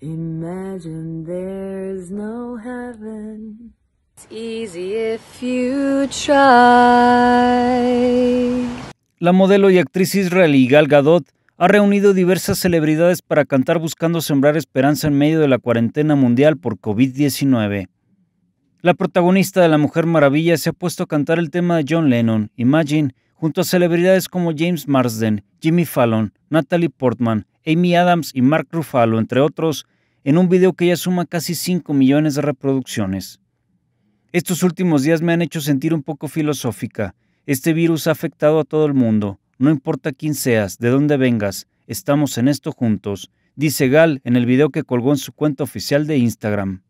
Imagine there's no heaven. It's easy if you try. La modelo y actriz israelí Gal Gadot ha reunido diversas celebridades para cantar buscando sembrar esperanza en medio de la cuarentena mundial por COVID-19. La protagonista de La Mujer Maravilla se ha puesto a cantar el tema de John Lennon, Imagine, junto a celebridades como James Marsden, Jimmy Fallon, Natalie Portman, Amy Adams y Mark Ruffalo, entre otros, en un video que ya suma casi 5 millones de reproducciones. Estos últimos días me han hecho sentir un poco filosófica. Este virus ha afectado a todo el mundo, no importa quién seas, de dónde vengas, estamos en esto juntos, dice Gal en el video que colgó en su cuenta oficial de Instagram.